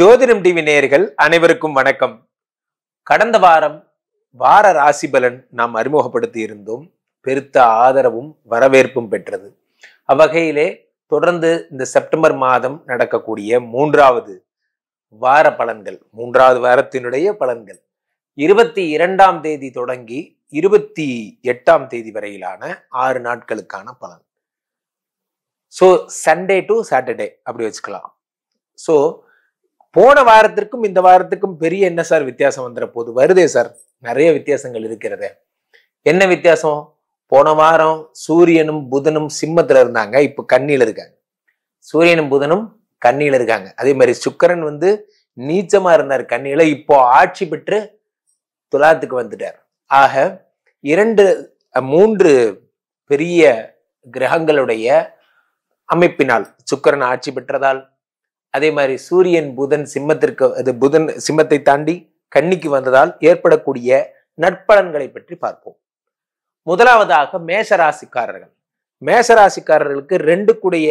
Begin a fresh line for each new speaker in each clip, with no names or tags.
ஜோதிடம் டிவி நேயர்கள் அனைவருக்கும் வணக்கம் கடந்த வாரம் வார ராசி பலன் நாம் அறிமுகப்படுத்தி இருந்தோம் பெருத்த ஆதரவும் வரவேற்பும் பெற்றது அவ்வகையிலே தொடர்ந்து இந்த செப்டம்பர் மாதம் நடக்கக்கூடிய மூன்றாவது வார பலன்கள் மூன்றாவது வாரத்தினுடைய பலன்கள் இருபத்தி இரண்டாம் தேதி தொடங்கி இருபத்தி எட்டாம் தேதி வரையிலான ஆறு நாட்களுக்கான பலன் ஸோ சண்டே டு சாட்டர்டே அப்படி வச்சுக்கலாம் ஸோ போன வாரத்திற்கும் இந்த வாரத்துக்கும் பெரிய என்ன சார் வித்தியாசம் வந்துட போது வருதே சார் நிறைய வித்தியாசங்கள் இருக்கிறது என்ன வித்தியாசம் போன வாரம் சூரியனும் புதனும் சிம்மத்துல இருந்தாங்க இப்போ கண்ணியில் இருக்காங்க சூரியனும் புதனும் கண்ணியில் இருக்காங்க அதே மாதிரி சுக்கரன் வந்து நீச்சமா இருந்தார் கண்ணியில இப்போ ஆட்சி பெற்று துலாத்துக்கு வந்துட்டார் ஆக இரண்டு மூன்று பெரிய கிரகங்களுடைய அமைப்பினால் சுக்கரன் ஆட்சி பெற்றதால் அதே மாதிரி சூரியன் புதன் சிம்மத்திற்கு அது புதன் சிம்மத்தை தாண்டி கன்னிக்கு வந்ததால் ஏற்படக்கூடிய நட்பலன்களை பற்றி பார்ப்போம் முதலாவதாக மேசராசிக்காரர்கள் மேசராசிக்காரர்களுக்கு ரெண்டு கூடிய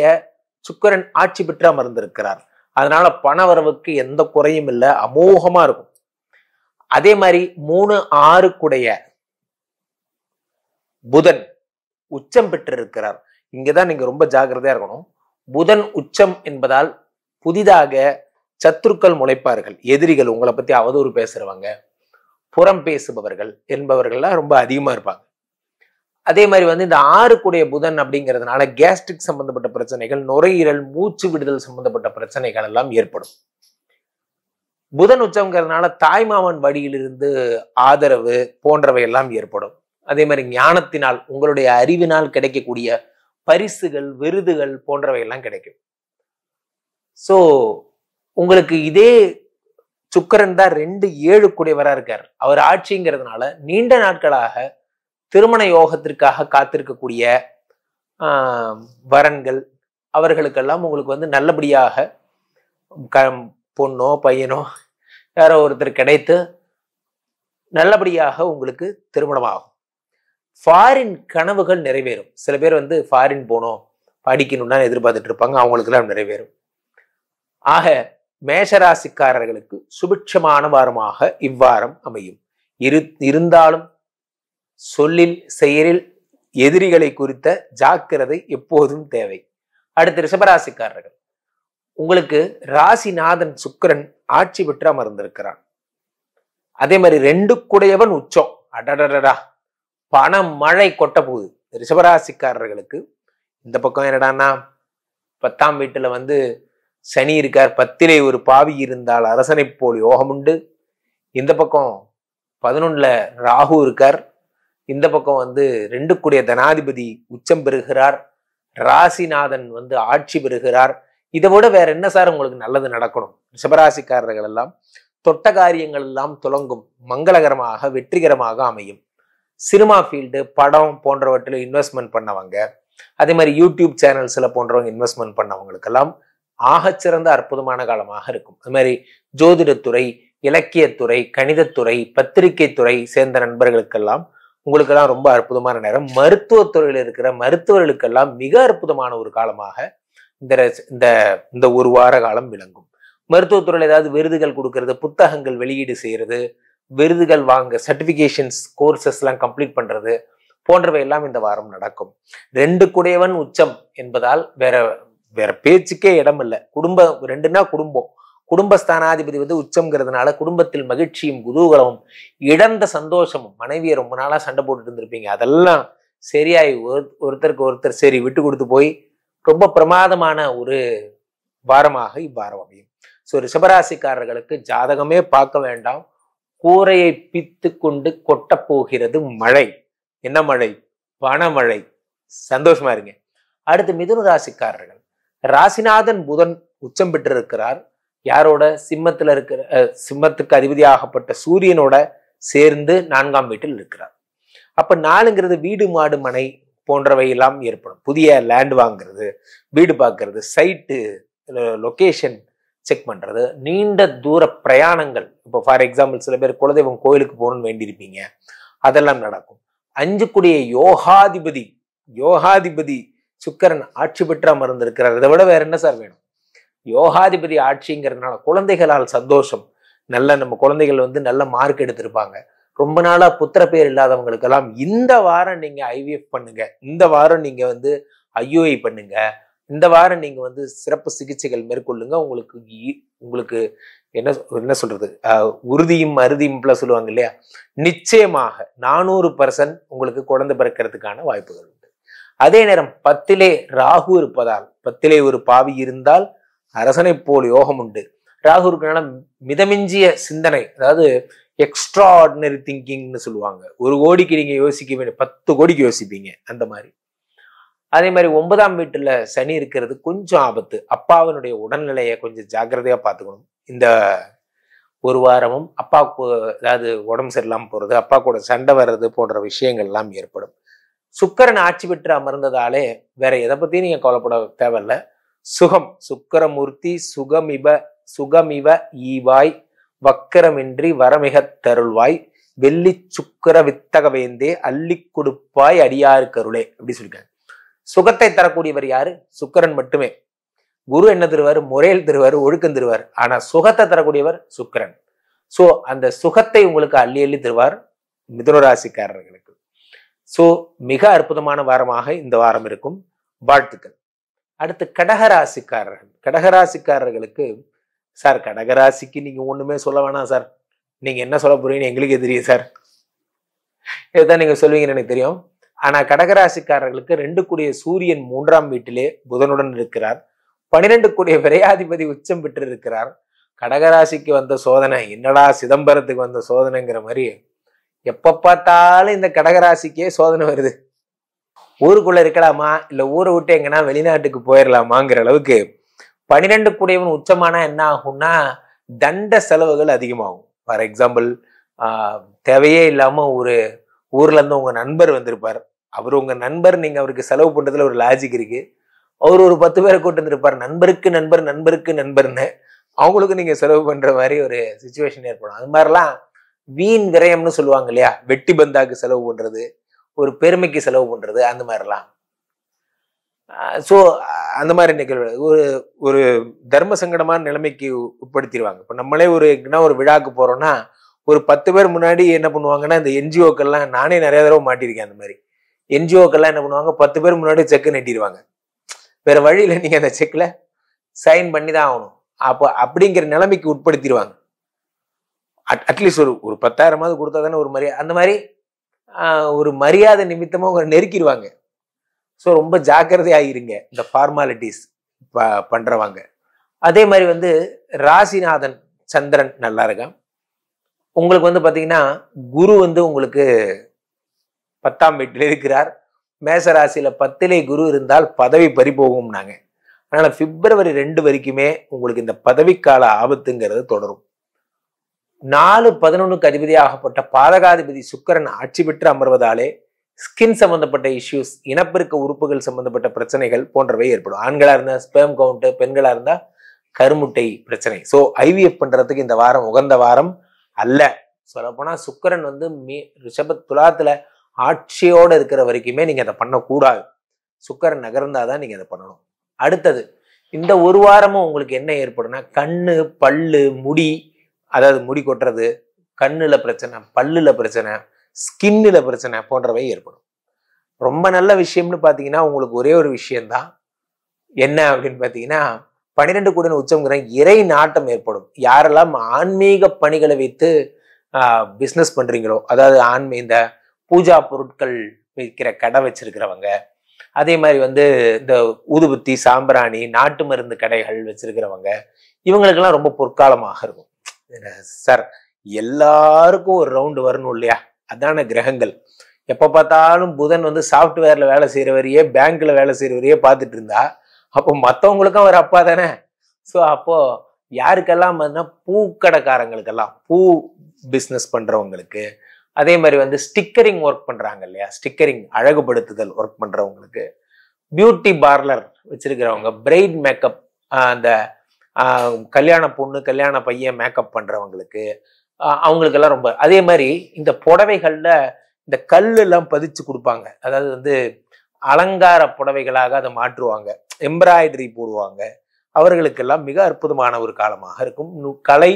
சுக்கரன் ஆட்சி பெற்று அமர்ந்திருக்கிறார் அதனால பண வரவுக்கு எந்த குறையும் இல்லை அமோகமா இருக்கும் அதே மாதிரி மூணு ஆறு கூடைய புதன் உச்சம் பெற்றிருக்கிறார் இங்கதான் நீங்க ரொம்ப ஜாகிரதையா இருக்கணும் புதன் உச்சம் என்பதால் புதிதாக சத்துருக்கள் முளைப்பார்கள் எதிரிகள் உங்களை பற்றி அவதூறு பேசுறவங்க புறம் பேசுபவர்கள் என்பவர்கள்லாம் ரொம்ப அதிகமா இருப்பாங்க அதே மாதிரி வந்து இந்த கூடிய புதன் அப்படிங்கிறதுனால கேஸ்ட்ரிக் சம்பந்தப்பட்ட பிரச்சனைகள் நுரையீரல் மூச்சு விடுதல் சம்பந்தப்பட்ட பிரச்சனைகள் எல்லாம் ஏற்படும் புதன் உச்சம்ங்கிறதுனால தாய்மாமன் வழியிலிருந்து ஆதரவு போன்றவை எல்லாம் ஏற்படும் அதே மாதிரி ஞானத்தினால் உங்களுடைய அறிவினால் கிடைக்கக்கூடிய பரிசுகள் விருதுகள் போன்றவை எல்லாம் கிடைக்கும் ஸோ உங்களுக்கு இதே சுக்கரன் தான் ரெண்டு ஏழு கூடியவராக இருக்கார் அவர் ஆட்சிங்கிறதுனால நீண்ட நாட்களாக திருமண யோகத்திற்காக காத்திருக்கக்கூடிய வரன்கள் அவர்களுக்கெல்லாம் உங்களுக்கு வந்து நல்லபடியாக க பொண்ணோ பையனோ யாரோ ஒருத்தர் கிடைத்து நல்லபடியாக உங்களுக்கு திருமணமாகும் ஃபாரின் கனவுகள் நிறைவேறும் சில பேர் வந்து ஃபாரின் போகணும் படிக்கணும்னா எதிர்பார்த்துட்டு இருப்பாங்க அவங்களுக்கெல்லாம் நிறைவேறும் ஆக மேஷராசிக்காரர்களுக்கு சுபிட்சமான வாரமாக இவ்வாரம் அமையும் இரு இருந்தாலும் சொல்லில் செயலில் எதிரிகளை குறித்த ஜாக்கிரதை எப்போதும் தேவை அடுத்து ரிஷபராசிக்காரர்கள் உங்களுக்கு ராசிநாதன் சுக்கரன் ஆட்சி பெற்று அமர்ந்திருக்கிறான் அதே மாதிரி ரெண்டு குடையவன் உச்சம் அடடடடா பணம் மழை கொட்ட போகுது ரிஷபராசிக்காரர்களுக்கு இந்த பக்கம் என்னடான்னா பத்தாம் வீட்டில் வந்து சனி இருக்கார் பத்திலே ஒரு பாவி இருந்தால் அரசனை போல் யோகம் உண்டு இந்த பக்கம் பதினொன்றில் ராகு இருக்கார் இந்த பக்கம் வந்து ரெண்டுக்குடைய தனாதிபதி உச்சம் பெறுகிறார் ராசிநாதன் வந்து ஆட்சி பெறுகிறார் இதை விட வேற என்ன சார் உங்களுக்கு நல்லது நடக்கணும் ரிஷபராசிக்காரர்கள் எல்லாம் தொட்ட காரியங்கள் எல்லாம் துலங்கும் மங்களகரமாக வெற்றிகரமாக அமையும் சினிமா ஃபீல்டு படம் போன்றவற்றில் இன்வெஸ்ட்மெண்ட் பண்ணவங்க அதே மாதிரி யூடியூப் சேனல்ஸில் போன்றவங்க இன்வெஸ்ட்மெண்ட் பண்ணவங்களுக்கெல்லாம் ஆகச்சிறந்த அற்புதமான காலமாக இருக்கும் அது மாதிரி ஜோதிடத்துறை இலக்கியத்துறை கணிதத்துறை பத்திரிகை துறை சேர்ந்த நண்பர்களுக்கெல்லாம் உங்களுக்கெல்லாம் ரொம்ப அற்புதமான நேரம் மருத்துவத்துறையில் இருக்கிற மருத்துவர்களுக்கெல்லாம் மிக அற்புதமான ஒரு காலமாக இந்த இந்த இந்த ஒரு வார காலம் விளங்கும் மருத்துவத்துறையில் ஏதாவது விருதுகள் கொடுக்கறது புத்தகங்கள் வெளியீடு செய்கிறது விருதுகள் வாங்க சர்டிஃபிகேஷன்ஸ் கோர்சஸ் எல்லாம் கம்ப்ளீட் பண்றது போன்றவை எல்லாம் இந்த வாரம் நடக்கும் ரெண்டு குடையவன் உச்சம் என்பதால் வேற வேற பேச்சுக்கே இடம் இல்லை குடும்பம் ரெண்டுன்னா குடும்பம் குடும்பஸ்தானாதிபதி வந்து உச்சம்ங்கிறதுனால குடும்பத்தில் மகிழ்ச்சியும் குதூகலமும் இழந்த சந்தோஷமும் மனைவியை ரொம்ப நாளாக சண்டை போட்டுட்டு இருந்திருப்பீங்க அதெல்லாம் சரியாய் ஒரு ஒருத்தருக்கு ஒருத்தர் சரி விட்டு கொடுத்து போய் ரொம்ப பிரமாதமான ஒரு வாரமாக இவ்வாரம் அமையும் ஸோ ரிஷபராசிக்காரர்களுக்கு ஜாதகமே பார்க்க வேண்டாம் கூரையை பித்து கொண்டு கொட்டப்போகிறது மழை என்ன மழை பணமழை சந்தோஷமா இருங்க அடுத்து மிதுன ராசிக்காரர்கள் ராசிநாதன் புதன் உச்சம் பெற்றிருக்கிறார் யாரோட சிம்மத்தில் இருக்கிற சிம்மத்துக்கு அதிபதியாகப்பட்ட சூரியனோட சேர்ந்து நான்காம் வீட்டில் இருக்கிறார் அப்ப நாளுங்கிறது வீடு மாடு மனை போன்றவை எல்லாம் ஏற்படும் புதிய லேண்ட் வாங்குறது வீடு பார்க்கறது சைட்டு லொக்கேஷன் செக் பண்ணுறது நீண்ட தூர பிரயாணங்கள் இப்போ ஃபார் எக்ஸாம்பிள் சில பேர் குலதெய்வம் கோயிலுக்கு போகணும்னு வேண்டியிருப்பீங்க அதெல்லாம் நடக்கும் அஞ்சுக்குடிய யோகாதிபதி யோகாதிபதி சுக்கரன் ஆட்சி பெற்று அமர்ந்திருக்கிறார் இதை விட வேற என்ன சார் வேணும் யோகாதிபதி ஆட்சிங்கிறதுனால குழந்தைகளால் சந்தோஷம் நல்ல நம்ம குழந்தைகள் வந்து நல்ல மார்க் எடுத்திருப்பாங்க ரொம்ப நாளாக புத்திர பேர் இல்லாதவங்களுக்கெல்லாம் இந்த வாரம் நீங்கள் ஐவிஎஃப் பண்ணுங்க இந்த வாரம் நீங்கள் வந்து ஐயோஐ பண்ணுங்க இந்த வாரம் நீங்கள் வந்து சிறப்பு சிகிச்சைகள் மேற்கொள்ளுங்க உங்களுக்கு உங்களுக்கு என்ன என்ன சொல்றது உறுதியும் அறுதியும் சொல்லுவாங்க இல்லையா நிச்சயமாக நானூறு பர்சன்ட் உங்களுக்கு குழந்தை பிறக்கிறதுக்கான வாய்ப்புகள் உண்டு அதே நேரம் பத்திலே ராகு இருப்பதால் பத்திலே ஒரு பாவி இருந்தால் அரசனை போல் யோகம் உண்டு ராகு இருக்கிறனால மிதமிஞ்சிய சிந்தனை அதாவது எக்ஸ்ட்ரா ஆர்டினரி திங்கிங்னு சொல்லுவாங்க ஒரு கோடிக்கு நீங்க யோசிக்க வேண்டிய பத்து கோடிக்கு யோசிப்பீங்க அந்த மாதிரி அதே மாதிரி ஒன்பதாம் வீட்டுல சனி இருக்கிறது கொஞ்சம் ஆபத்து அப்பாவினுடைய உடல்நிலையை கொஞ்சம் ஜாக்கிரதையா பார்த்துக்கணும் இந்த ஒரு வாரமும் அப்பா அதாவது உடம்பு சரியில்லாமல் போகிறது அப்பா கூட சண்டை வர்றது போன்ற விஷயங்கள்லாம் ஏற்படும் சுக்கரன் ஆட்சி பெற்று அமர்ந்ததாலே வேற எதை பத்தியும் நீங்க கவலைப்பட தேவையில்ல சுகம் சுக்கரமூர்த்தி சுகமிப சுகமிவ ஈவாய் வக்கரமின்றி வரமிகத் தருள்வாய் வெள்ளி சுக்கர வேந்தே அள்ளி கொடுப்பாய் கருளே அப்படி சொல்லிக்காங்க சுகத்தை தரக்கூடியவர் யாரு சுக்கரன் மட்டுமே குரு என்ன தருவார் முறையில் தருவார் ஒழுக்கம் தருவார் ஆனா சுகத்தை தரக்கூடியவர் சுக்கரன் சோ அந்த சுகத்தை உங்களுக்கு அள்ளி அள்ளி தருவார் மிதுனராசிக்காரர்களுக்கு ஸோ மிக அற்புதமான வாரமாக இந்த வாரம் இருக்கும் வாழ்த்துக்கள் அடுத்து கடகராசிக்காரர்கள் கடகராசிக்காரர்களுக்கு சார் கடகராசிக்கு நீங்கள் ஒன்றுமே சொல்ல வேணாம் சார் நீங்கள் என்ன சொல்ல போறீங்கன்னு எங்களுக்கே தெரியும் சார் இதுதான் நீங்கள் சொல்வீங்கன்னு எனக்கு தெரியும் ஆனால் கடகராசிக்காரர்களுக்கு ரெண்டு கூடிய சூரியன் மூன்றாம் வீட்டிலே புதனுடன் இருக்கிறார் பனிரெண்டு கூடிய விரையாதிபதி உச்சம் பெற்று இருக்கிறார் கடகராசிக்கு வந்த சோதனை என்னடா சிதம்பரத்துக்கு வந்த சோதனைங்கிற மாதிரி எப்போ பார்த்தாலும் இந்த கடகராசிக்கே சோதனை வருது ஊருக்குள்ளே இருக்கலாமா இல்லை ஊரை விட்டு எங்கன்னா வெளிநாட்டுக்கு போயிடலாமாங்கிற அளவுக்கு பன்னிரெண்டு கூடியவன் உச்சமானா என்ன ஆகும்னா தண்ட செலவுகள் அதிகமாகும் ஃபார் எக்ஸாம்பிள் தேவையே இல்லாமல் ஒரு ஊரில் இருந்து உங்கள் நண்பர் வந்திருப்பார் அவர் உங்கள் நண்பர் நீங்கள் அவருக்கு செலவு பண்ணுறதுல ஒரு லாஜிக் இருக்குது அவர் ஒரு பத்து பேரை கூட்டு வந்திருப்பார் நண்பருக்கு நண்பர் நண்பருக்கு நண்பர்னு அவங்களுக்கு நீங்கள் செலவு பண்ணுற மாதிரி ஒரு சுச்சுவேஷன் ஏற்படும் அது மாதிரிலாம் வீண் விரயம்னு சொல்லுவாங்க இல்லையா வெட்டி பந்தாக்கு செலவு பண்றது ஒரு பெருமைக்கு செலவு பண்றது அந்த மாதிரிலாம் ஸோ அந்த மாதிரி நிகழ்வு ஒரு ஒரு தர்ம சங்கடமான நிலைமைக்கு உட்படுத்திடுவாங்க இப்போ நம்மளே ஒரு என்ன ஒரு விழாவுக்கு போகிறோன்னா ஒரு பத்து பேர் முன்னாடி என்ன பண்ணுவாங்கன்னா இந்த என்ஜிஓக்கெல்லாம் நானே நிறைய தடவை மாட்டியிருக்கேன் அந்த மாதிரி என்ஜிஓக்கெல்லாம் என்ன பண்ணுவாங்க பத்து பேர் முன்னாடி செக்கு நட்டிடுவாங்க வேற வழியில் நீங்கள் அந்த செக்கில் சைன் பண்ணி தான் ஆகணும் அப்போ அப்படிங்கிற நிலைமைக்கு உட்படுத்திடுவாங்க அட் அட்லீஸ்ட் ஒரு ஒரு பத்தாயிரமாவது கொடுத்தா தானே ஒரு மரியாதை அந்த மாதிரி ஒரு மரியாதை நிமித்தமாக உங்களை நெருக்கிடுவாங்க ஸோ ரொம்ப ஜாக்கிரதையாக இருங்க இந்த ஃபார்மாலிட்டிஸ் ப பண்ணுறவாங்க அதே மாதிரி வந்து ராசிநாதன் சந்திரன் நல்லா இருக்கான் உங்களுக்கு வந்து பார்த்தீங்கன்னா குரு வந்து உங்களுக்கு பத்தாம் வீட்டில் இருக்கிறார் மேசராசியில் பத்திலே குரு இருந்தால் பதவி பறி போகும்னாங்க அதனால் பிப்ரவரி ரெண்டு வரைக்குமே உங்களுக்கு இந்த பதவிக்கால ஆபத்துங்கிறது தொடரும் நாலு பதினொன்றுக்கு அதிபதியாகப்பட்ட பாதகாதிபதி சுக்கரன் ஆட்சி பெற்று அமர்வதாலே ஸ்கின் சம்பந்தப்பட்ட இஷ்யூஸ் இனப்பெருக்க உறுப்புகள் சம்பந்தப்பட்ட பிரச்சனைகள் போன்றவை ஏற்படும் ஆண்களாக இருந்தால் ஸ்பேம் கவுண்ட்டு பெண்களாக இருந்தால் கருமுட்டை பிரச்சனை ஸோ ஐவிஎஃப் பண்ணுறதுக்கு இந்த வாரம் உகந்த வாரம் அல்ல சொல்லப்போனால் சுக்கரன் வந்து மீ ரிஷப துலாத்தில் ஆட்சியோடு இருக்கிற வரைக்குமே நீங்கள் அதை பண்ணக்கூடாது சுக்கரன் நகர்ந்தால் தான் நீங்கள் அதை பண்ணணும் அடுத்தது இந்த ஒரு வாரமும் உங்களுக்கு என்ன ஏற்படும்னா கண்ணு பல்லு முடி அதாவது முடி கொட்டுறது கண்ணில் பிரச்சனை பல்லில் பிரச்சனை ஸ்கின்னில் பிரச்சனை போன்றவை ஏற்படும் ரொம்ப நல்ல விஷயம்னு பார்த்தீங்கன்னா உங்களுக்கு ஒரே ஒரு விஷயம்தான் என்ன அப்படின்னு பார்த்தீங்கன்னா பன்னிரெண்டு கோடி உச்சங்கிற இறை நாட்டம் ஏற்படும் யாரெல்லாம் ஆன்மீக பணிகளை வைத்து பிஸ்னஸ் பண்ணுறீங்களோ அதாவது ஆன்மீ இந்த பூஜா பொருட்கள் விற்கிற கடை வச்சிருக்கிறவங்க அதே மாதிரி வந்து இந்த ஊதுபத்தி சாம்பிராணி நாட்டு மருந்து கடைகள் வச்சிருக்கிறவங்க இவங்களுக்கெல்லாம் ரொம்ப பொற்காலமாக இருக்கும் சார் எல்லாருக்கும் ஒரு ரவுண்டு வரணும் இல்லையா அதான கிரகங்கள் எப்போ பார்த்தாலும் புதன் வந்து சாஃப்ட்வேரில் வேலை செய்கிறவரையே பேங்க்கில் வேலை செய்கிறவரையே பார்த்துட்டு இருந்தா அப்போ மற்றவங்களுக்கும் அவர் அப்பா தானே ஸோ அப்போது யாருக்கெல்லாம் பார்த்தீங்கன்னா பூக்கடைக்காரங்களுக்கெல்லாம் பூ பிஸ்னஸ் பண்ணுறவங்களுக்கு அதே மாதிரி வந்து ஸ்டிக்கரிங் ஒர்க் பண்ணுறாங்க இல்லையா ஸ்டிக்கரிங் அழகுபடுத்துதல் ஒர்க் பண்ணுறவங்களுக்கு பியூட்டி பார்லர் வச்சிருக்கிறவங்க பிரைட் மேக்கப் அந்த கல்யாண பொண்ணு கல்யாண பையன் மேக்கப் பண்ணுறவங்களுக்கு அவங்களுக்கெல்லாம் ரொம்ப அதே மாதிரி இந்த புடவைகளில் இந்த கல்லெல்லாம் பதிச்சு கொடுப்பாங்க அதாவது வந்து அலங்கார புடவைகளாக அதை மாற்றுவாங்க எம்ப்ராய்டரி போடுவாங்க அவர்களுக்கெல்லாம் மிக அற்புதமான ஒரு காலமாக இருக்கும் நு கலை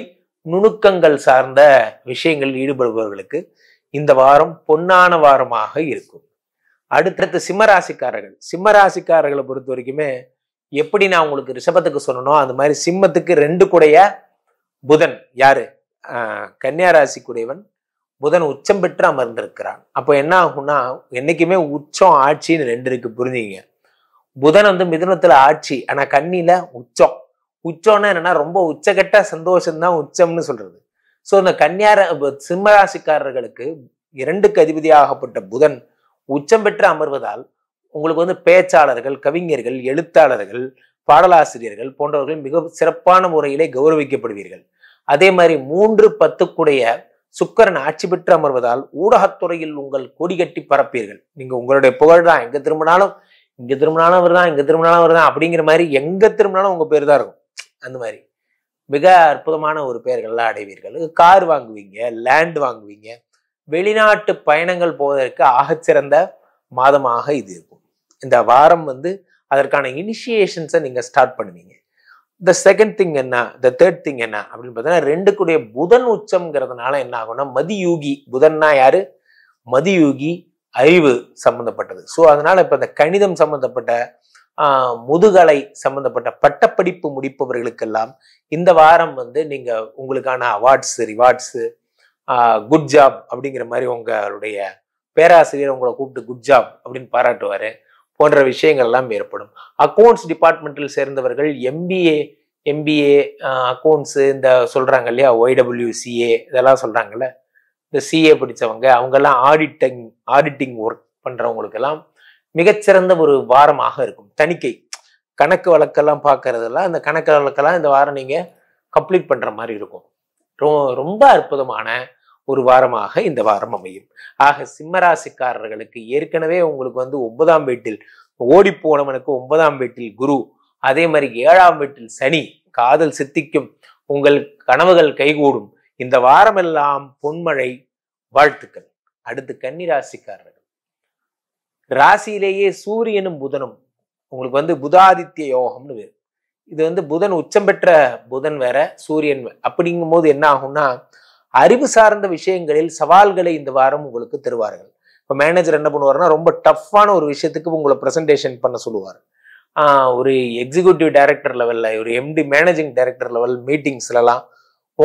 நுணுக்கங்கள் சார்ந்த விஷயங்களில் ஈடுபடுபவர்களுக்கு இந்த வாரம் பொன்னான வாரமாக இருக்கும் அடுத்தடுத்து சிம்மராசிக்காரர்கள் சிம்மராசிக்காரர்களை பொறுத்த வரைக்குமே எப்படி நான் உங்களுக்கு ரிஷபத்துக்கு சொல்லணும் அந்த மாதிரி சிம்மத்துக்கு ரெண்டு கூடைய புதன் யாரு கன்னியாராசிக்குடையவன் புதன் உச்சம் பெற்று அமர்ந்திருக்கிறான் அப்போ என்ன ஆகும்னா என்னைக்குமே உச்சம் ஆட்சின்னு ரெண்டு இருக்கு புரிஞ்சுங்க புதன் வந்து மிதுனத்துல ஆட்சி ஆனா கண்ணில உச்சம் உச்சம்னா என்னன்னா ரொம்ப உச்சகட்ட சந்தோஷம்தான் உச்சம்னு சொல்றது ஸோ இந்த கன்னியார சிம்மராசிக்காரர்களுக்கு இரண்டுக்கு அதிபதியாகப்பட்ட புதன் உச்சம் பெற்று அமர்வதால் உங்களுக்கு வந்து பேச்சாளர்கள் கவிஞர்கள் எழுத்தாளர்கள் பாடலாசிரியர்கள் போன்றவர்கள் மிக சிறப்பான முறையிலே கௌரவிக்கப்படுவீர்கள் அதே மாதிரி மூன்று பத்துக்குடைய சுக்கரன் ஆட்சி பெற்று அமர்வதால் ஊடகத்துறையில் உங்கள் கொடி கட்டி பரப்பீர்கள் நீங்க உங்களுடைய புகழ் தான் எங்க திரும்பினாலும் இங்க திரும்பினாலும் அவர் தான் இங்க திரும்பினாலும் அவர் தான் அப்படிங்கிற மாதிரி எங்க திரும்பினாலும் உங்க பேர் தான் இருக்கும் அந்த மாதிரி மிக அற்புதமான ஒரு பெயர்கள்லாம் அடைவீர்கள் கார் வாங்குவீங்க லேண்ட் வாங்குவீங்க வெளிநாட்டு பயணங்கள் போவதற்கு ஆகச்சிறந்த மாதமாக இது இருக்கும் இந்த வாரம் வந்து அதற்கான இனிஷியேஷன்ஸை நீங்கள் ஸ்டார்ட் பண்ணுவீங்க த செகண்ட் திங் என்ன த தேர்ட் திங் என்ன அப்படின்னு பார்த்தீங்கன்னா ரெண்டுக்குடைய புதன் உச்சம்ங்கிறதுனால என்ன ஆகும்னா மதியூகி புதன்னா யாரு மதியூகி அறிவு சம்மந்தப்பட்டது ஸோ அதனால இப்போ இந்த கணிதம் சம்மந்தப்பட்ட முதுகலை சம்மந்தப்பட்ட பட்டப்படிப்பு முடிப்பவர்களுக்கெல்லாம் இந்த வாரம் வந்து நீங்கள் உங்களுக்கான அவார்ட்ஸ் ரிவார்ட்ஸு குட் ஜாப் அப்படிங்கிற மாதிரி உங்களுடைய பேராசிரியர் உங்களை கூப்பிட்டு குட் ஜாப் அப்படின்னு பாராட்டுவார் போன்ற விஷயங்கள் எல்லாம் ஏற்படும் அக்கௌண்ட்ஸ் டிபார்ட்மெண்ட்டில் சேர்ந்தவர்கள் எம்பிஏ எம்பிஏ அக்கௌண்ட்ஸு இந்த சொல்கிறாங்க இல்லையா ஒய்டபிள்யூசிஏ இதெல்லாம் சொல்கிறாங்கல்ல இந்த சிஏ படித்தவங்க அவங்கெல்லாம் ஆடிட்டிங் ஆடிட்டிங் ஒர்க் பண்ணுறவங்களுக்கெல்லாம் மிகச்சிறந்த ஒரு வாரமாக இருக்கும் தணிக்கை கணக்கு வழக்கெல்லாம் பார்க்கறதெல்லாம் அந்த கணக்கு வழக்கெல்லாம் இந்த வாரம் நீங்கள் கம்ப்ளீட் பண்ணுற மாதிரி இருக்கும் ரொம்ப அற்புதமான ஒரு வாரமாக இந்த வாரம் அமையும் ஆக சிம்மராசிக்காரர்களுக்கு ஏற்கனவே உங்களுக்கு வந்து ஒன்பதாம் வீட்டில் ஓடி போனவனுக்கு ஒன்பதாம் வீட்டில் குரு அதே மாதிரி ஏழாம் வீட்டில் சனி காதல் சித்திக்கும் உங்கள் கனவுகள் கைகூடும் இந்த வாரமெல்லாம் பொன்மழை வாழ்த்துக்கள் அடுத்து கன்னி ராசிக்காரர்கள் ராசியிலேயே சூரியனும் புதனும் உங்களுக்கு வந்து புதாதித்ய யோகம்னு வேறு இது வந்து புதன் உச்சம் பெற்ற புதன் வேற சூரியன் அப்படிங்கும் போது என்ன ஆகும்னா அறிவு சார்ந்த விஷயங்களில் சவால்களை இந்த வாரம் உங்களுக்கு தருவார்கள் இப்போ மேனேஜர் என்ன பண்ணுவார்னா ரொம்ப டஃப்பான ஒரு விஷயத்துக்கு உங்களை ப்ரெசன்டேஷன் பண்ண சொல்லுவார் ஒரு எக்ஸிக்யூட்டிவ் டைரக்டர் லெவலில் ஒரு எம்டி மேனேஜிங் டைரக்டர் லெவல் மீட்டிங்ஸ்லலாம்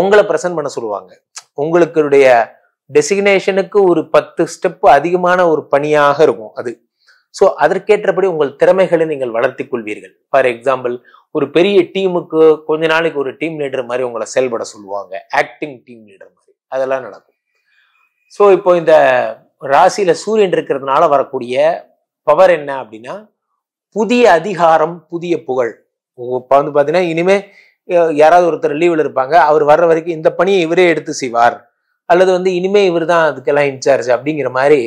உங்களை ப்ரெசன்ட் பண்ண சொல்லுவாங்க உங்களுடைய டெசிக்னேஷனுக்கு ஒரு பத்து ஸ்டெப் அதிகமான ஒரு பணியாக இருக்கும் அது ஸோ அதற்கேற்றபடி உங்கள் திறமைகளை நீங்கள் வளர்த்தி கொள்வீர்கள் ஃபார் எக்ஸாம்பிள் ஒரு பெரிய டீமுக்கு கொஞ்ச நாளைக்கு ஒரு டீம் லீடர் மாதிரி உங்களை செயல்பட சொல்லுவாங்க ஆக்டிங் டீம் லீடர் அதெல்லாம் நடக்கும் ஸோ இப்போ இந்த ராசியில் சூரியன் இருக்கிறதுனால வரக்கூடிய பவர் என்ன அப்படின்னா புதிய அதிகாரம் புதிய புகழ் இப்போ வந்து பார்த்தீங்கன்னா இனிமேல் யாராவது ஒருத்தர் லீவில் இருப்பாங்க அவர் வர்ற வரைக்கும் இந்த பணியை இவரே எடுத்து செய்வார் அல்லது வந்து இனிமே இவர் தான் அதுக்கெல்லாம் இன்சார்ஜ் அப்படிங்கிற மாதிரி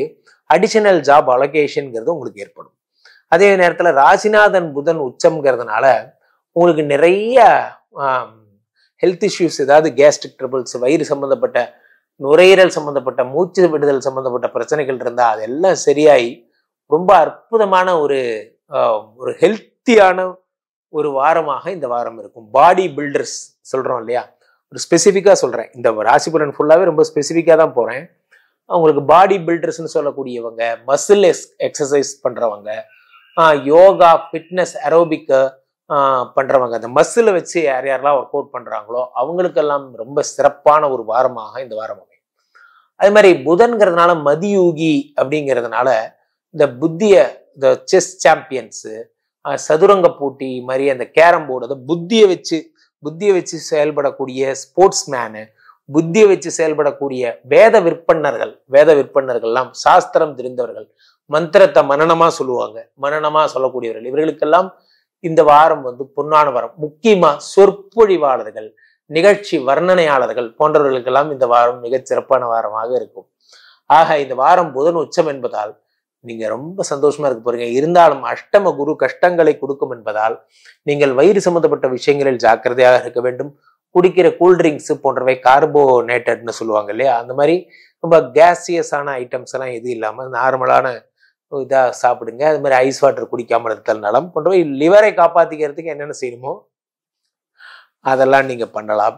அடிஷனல் ஜாப் அலோகேஷனுங்கிறது உங்களுக்கு ஏற்படும் அதே நேரத்தில் ராசிநாதன் புதன் உச்சம்ங்கிறதுனால உங்களுக்கு நிறைய ஹெல்த் இஷ்யூஸ் ஏதாவது கேஸ்ட்ரிக் ட்ரபிள்ஸ் வயிறு சம்மந்தப்பட்ட நுரையீரல் சம்மந்தப்பட்ட மூச்சு விடுதல் சம்மந்தப்பட்ட பிரச்சனைகள் இருந்தால் அதெல்லாம் சரியாகி ரொம்ப அற்புதமான ஒரு ஒரு ஹெல்த்தியான ஒரு வாரமாக இந்த வாரம் இருக்கும் பாடி பில்டர்ஸ் சொல்கிறோம் இல்லையா ஒரு ஸ்பெசிஃபிக்காக சொல்கிறேன் இந்த புலன் ஃபுல்லாகவே ரொம்ப ஸ்பெசிஃபிக்காக தான் போகிறேன் அவங்களுக்கு பாடி பில்டர்ஸ்னு சொல்லக்கூடியவங்க மசில் எக்ஸசைஸ் பண்ணுறவங்க யோகா ஃபிட்னஸ் அரோபிக்கு பண்ணுறவங்க அந்த மஸ்ஸில் வச்சு யார் யாரெல்லாம் ஒர்க் அவுட் பண்ணுறாங்களோ அவங்களுக்கெல்லாம் ரொம்ப சிறப்பான ஒரு வாரமாக இந்த வாரம் அமையும் அது மாதிரி புதன்கிறதுனால மதியூகி அப்படிங்கிறதுனால இந்த புத்திய இந்த செஸ் சாம்பியன்ஸு சதுரங்க போட்டி மாதிரி அந்த கேரம் போர்டு அதை புத்தியை வச்சு புத்தியை வச்சு செயல்படக்கூடிய ஸ்போர்ட்ஸ் மேனு புத்தியை வச்சு செயல்படக்கூடிய வேத விற்பன்னர்கள் வேத விற்பன்னர்கள்லாம் சாஸ்திரம் தெரிந்தவர்கள் மந்திரத்தை மனநமாக சொல்லுவாங்க மனநமாக சொல்லக்கூடியவர்கள் இவர்களுக்கெல்லாம் இந்த வாரம் வந்து பொன்னான வாரம் முக்கியமா சொற்பொழிவாளர்கள் நிகழ்ச்சி வர்ணனையாளர்கள் போன்றவர்களுக்கெல்லாம் இந்த வாரம் மிகச் சிறப்பான வாரமாக இருக்கும் ஆக இந்த வாரம் புதன் உச்சம் என்பதால் நீங்க ரொம்ப சந்தோஷமா இருக்க போறீங்க இருந்தாலும் அஷ்டம குரு கஷ்டங்களை கொடுக்கும் என்பதால் நீங்கள் வயிறு சம்பந்தப்பட்ட விஷயங்களில் ஜாக்கிரதையாக இருக்க வேண்டும் குடிக்கிற கூல்ட்ரிங்க்ஸ் போன்றவை கார்போனேட்டட்னு சொல்லுவாங்க இல்லையா அந்த மாதிரி ரொம்ப கேசியஸான ஐட்டம்ஸ் எல்லாம் எதுவும் இல்லாமல் நார்மலான இதாக சாப்பிடுங்க அது மாதிரி ஐஸ் வாட்டர் குடிக்காமல் இருத்தல் நலம் போய் லிவரை காப்பாற்றிக்கிறதுக்கு என்னென்ன செய்யணுமோ அதெல்லாம் நீங்கள் பண்ணலாம்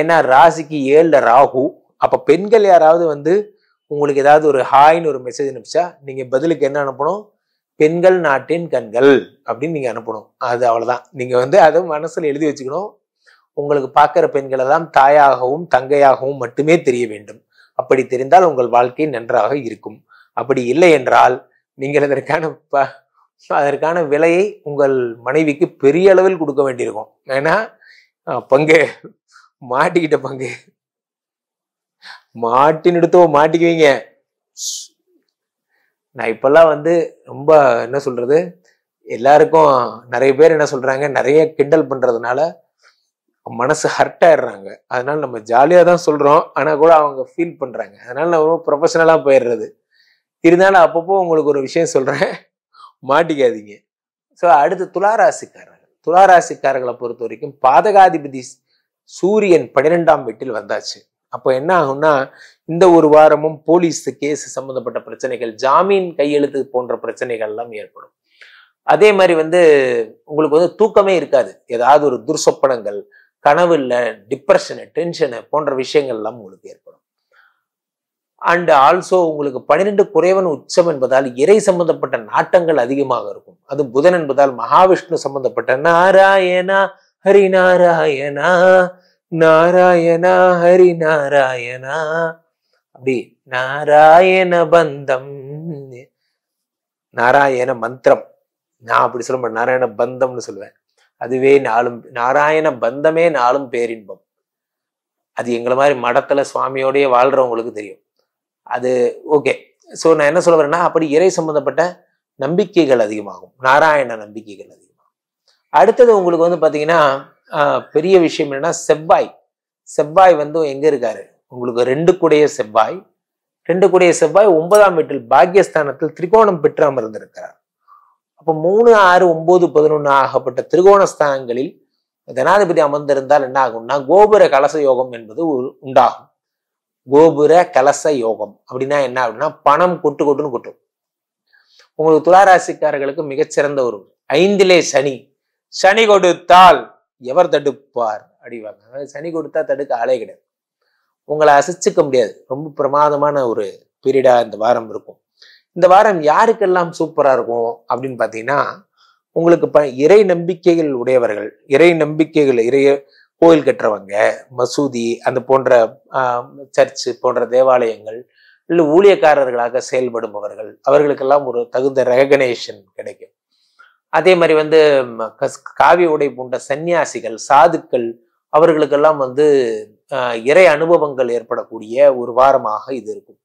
ஏன்னா ராசிக்கு ஏழில் ராகு அப்போ பெண்கள் யாராவது வந்து உங்களுக்கு ஏதாவது ஒரு ஹாய்னு ஒரு மெசேஜ் அனுப்பிச்சா நீங்கள் பதிலுக்கு என்ன அனுப்பணும் பெண்கள் நாட்டின் கண்கள் அப்படின்னு நீங்கள் அனுப்பணும் அது அவ்வளோதான் நீங்கள் வந்து அதை மனசில் எழுதி வச்சுக்கணும் உங்களுக்கு பார்க்குற பெண்கள் எல்லாம் தாயாகவும் தங்கையாகவும் மட்டுமே தெரிய வேண்டும் அப்படி தெரிந்தால் உங்கள் வாழ்க்கை நன்றாக இருக்கும் அப்படி இல்லை என்றால் நீங்கள் அதற்கான ப அதற்கான விலையை உங்கள் மனைவிக்கு பெரிய அளவில் கொடுக்க வேண்டியிருக்கும் ஏன்னா பங்கு மாட்டிக்கிட்ட பங்கு மாட்டின்னு எடுத்தோ மாட்டிக்குவீங்க நான் இப்பெல்லாம் வந்து ரொம்ப என்ன சொல்றது எல்லாருக்கும் நிறைய பேர் என்ன சொல்றாங்க நிறைய கிண்டல் பண்றதுனால மனசு ஹர்ட் ஆயிடுறாங்க அதனால நம்ம ஜாலியாக தான் சொல்றோம் ஆனால் கூட அவங்க ஃபீல் பண்றாங்க அதனால நம்ம ப்ரொஃபஷனலாக போயிடுறது இருந்தாலும் அப்பப்போ உங்களுக்கு ஒரு விஷயம் சொல்கிறேன் மாட்டிக்காதீங்க ஸோ அடுத்து துளாராசிக்காரர்கள் துளாராசிக்காரர்களை பொறுத்த வரைக்கும் பாதகாதிபதி சூரியன் பன்னிரெண்டாம் வீட்டில் வந்தாச்சு அப்போ என்ன ஆகும்னா இந்த ஒரு வாரமும் போலீஸ் கேஸ் சம்மந்தப்பட்ட பிரச்சனைகள் ஜாமீன் கையெழுத்து போன்ற பிரச்சனைகள் எல்லாம் ஏற்படும் அதே மாதிரி வந்து உங்களுக்கு வந்து தூக்கமே இருக்காது ஏதாவது ஒரு துர்சொப்பனங்கள் கனவு இல்லை டிப்ரெஷனு டென்ஷனு போன்ற விஷயங்கள்லாம் உங்களுக்கு ஏற்படும் அண்டு ஆல்சோ உங்களுக்கு பன்னிரெண்டு குறைவன் உச்சம் என்பதால் இறை சம்பந்தப்பட்ட நாட்டங்கள் அதிகமாக இருக்கும் அது புதன் என்பதால் மகாவிஷ்ணு சம்பந்தப்பட்ட நாராயணா ஹரி நாராயணா நாராயணா ஹரி நாராயணா அப்படி நாராயண பந்தம் நாராயண மந்திரம் நான் அப்படி சொல்ல நாராயண பந்தம்னு சொல்லுவேன் அதுவே நாளும் நாராயண பந்தமே நாளும் பேரின்பம் அது எங்களை மாதிரி மடத்துல சுவாமியோடய வாழ்றவங்களுக்கு தெரியும் அது ஓகே ஸோ நான் என்ன சொல்ல வரேன்னா அப்படி இறை சம்பந்தப்பட்ட நம்பிக்கைகள் அதிகமாகும் நாராயண நம்பிக்கைகள் அதிகமாகும் அடுத்தது உங்களுக்கு வந்து பார்த்தீங்கன்னா பெரிய விஷயம் என்னென்னா செவ்வாய் செவ்வாய் வந்து எங்கே இருக்காரு உங்களுக்கு ரெண்டு கூடைய செவ்வாய் ரெண்டு கூடைய செவ்வாய் ஒன்பதாம் வீட்டில் பாக்யஸ்தானத்தில் திரிகோணம் பெற்று அமர்ந்திருக்கிறார் அப்போ மூணு ஆறு ஒம்பது பதினொன்று ஆகப்பட்ட திரிகோண ஸ்தானங்களில் ஜனாதிபதி அமர்ந்திருந்தால் என்ன ஆகும்னா கோபுர கலச யோகம் என்பது உண்டாகும் கோபுர கலச யோகம் அப்படின்னா என்ன அப்படின்னா பணம் கொட்டு கொட்டுன்னு கொட்டும் உங்களுக்கு துளாராசிக்காரர்களுக்கு மிகச்சிறந்த ஒரு ஐந்திலே சனி சனி கொடுத்தால் எவர் தடுப்பார் அடிவாங்க சனி கொடுத்தா தடுக்க ஆளே கிடையாது உங்களை அசிச்சுக்க முடியாது ரொம்ப பிரமாதமான ஒரு பீரியடா இந்த வாரம் இருக்கும் இந்த வாரம் யாருக்கெல்லாம் சூப்பரா இருக்கும் அப்படின்னு பாத்தீங்கன்னா உங்களுக்கு ப இறை நம்பிக்கைகள் உடையவர்கள் இறை நம்பிக்கைகள் இறைய கோயில் கட்டுறவங்க மசூதி அந்த போன்ற சர்ச்சு போன்ற தேவாலயங்கள் இல்லை ஊழியக்காரர்களாக செயல்படுபவர்கள் அவர்களுக்கெல்லாம் ஒரு தகுந்த ரெகனேஷன் கிடைக்கும் அதே மாதிரி வந்து காவி உடை போன்ற சன்னியாசிகள் சாதுக்கள் அவர்களுக்கெல்லாம் வந்து இறை அனுபவங்கள் ஏற்படக்கூடிய ஒரு வாரமாக இது இருக்கும்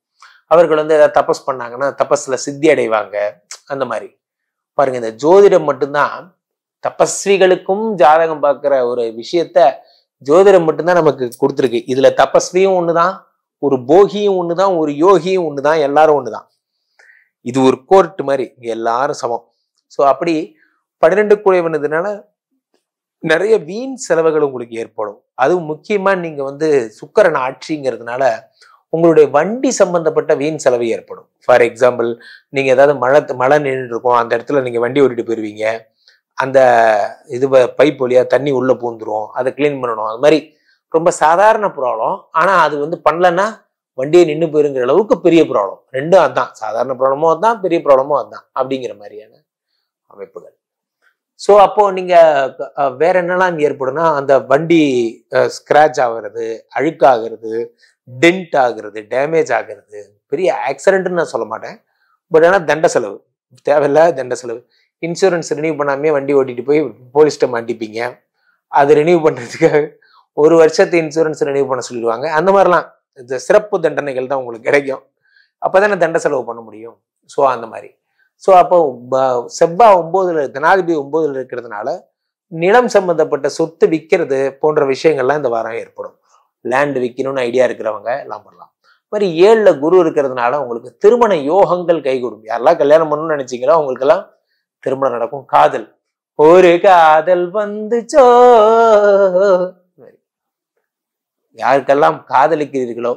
அவர்கள் வந்து ஏதாவது தபஸ் பண்ணாங்கன்னா தபஸில் சித்தி அடைவாங்க அந்த மாதிரி பாருங்க இந்த ஜோதிடம் மட்டும்தான் தபஸ்விகளுக்கும் ஜாதகம் பார்க்குற ஒரு விஷயத்த ஜோதிடம் மட்டும்தான் நமக்கு கொடுத்துருக்கு இதுல தபஸ்வியும் ஒண்ணுதான் ஒரு போகியும் ஒண்ணுதான் ஒரு யோகியும் ஒண்ணுதான் எல்லாரும் ஒண்ணுதான் இது ஒரு கோர்ட் மாதிரி இங்க எல்லாரும் சமம் ஸோ அப்படி பன்னிரெண்டு வந்ததுனால நிறைய வீண் செலவுகள் உங்களுக்கு ஏற்படும் அதுவும் முக்கியமாக நீங்கள் வந்து சுக்கரன் ஆட்சிங்கிறதுனால உங்களுடைய வண்டி சம்பந்தப்பட்ட வீண் செலவு ஏற்படும் ஃபார் எக்ஸாம்பிள் நீங்கள் ஏதாவது மழை மழை நின்றுருக்கோம் அந்த இடத்துல நீங்கள் வண்டி ஓட்டிட்டு போயிருவீங்க அந்த இது பைப் வழியாக தண்ணி உள்ளே பூந்துடும் அதை க்ளீன் பண்ணணும் அது மாதிரி ரொம்ப சாதாரண ப்ராப்ளம் ஆனால் அது வந்து பண்ணலன்னா வண்டியை நின்று போயிருங்கிற அளவுக்கு பெரிய ப்ராப்ளம் ரெண்டும் அதுதான் சாதாரண ப்ராப்ளமும் அதுதான் பெரிய ப்ராப்ளமும் அதுதான் அப்படிங்கிற மாதிரியான அமைப்புகள் ஸோ அப்போது நீங்கள் வேற என்னெல்லாம் ஏற்படும்னா அந்த வண்டி ஸ்க்ராட்ச் ஆகிறது அழுக்காகிறது டென்ட் ஆகிறது டேமேஜ் ஆகிறது பெரிய ஆக்சிடென்ட்னு நான் சொல்ல மாட்டேன் பட் ஆனால் தண்ட செலவு தேவையில்ல தண்ட செலவு இன்சூரன்ஸ் ரினியூவ் பண்ணாமே வண்டி ஓட்டிகிட்டு போய் போலீஸ்கிட்ட மாட்டிப்பீங்க அது ரினியூவ் பண்ணுறதுக்காக ஒரு வருஷத்து இன்சூரன்ஸ் ரினியூவ் பண்ண சொல்லிடுவாங்க அந்த மாதிரிலாம் இந்த சிறப்பு தண்டனைகள் தான் உங்களுக்கு கிடைக்கும் அப்போ தானே தண்டை செலவு பண்ண முடியும் ஸோ அந்த மாதிரி ஸோ அப்போ செவ்வாய் ஒம்போதில் ஜனாதிபதி ஒம்போதில் இருக்கிறதுனால நிலம் சம்பந்தப்பட்ட சொத்து விற்கிறது போன்ற விஷயங்கள்லாம் இந்த வாரம் ஏற்படும் லேண்ட் விற்கணும்னு ஐடியா இருக்கிறவங்க எல்லாம் பண்ணலாம் மாதிரி ஏழில் குரு இருக்கிறதுனால உங்களுக்கு திருமண யோகங்கள் கைகூடும் யாரெல்லாம் கல்யாணம் பண்ணணும்னு நினச்சிங்களோ அவங்களுக்கெல்லாம் திருமணம் நடக்கும் காதல் ஒரு காதல் வந்துச்சோ யாருக்கெல்லாம் காதலிக்கிறீர்களோ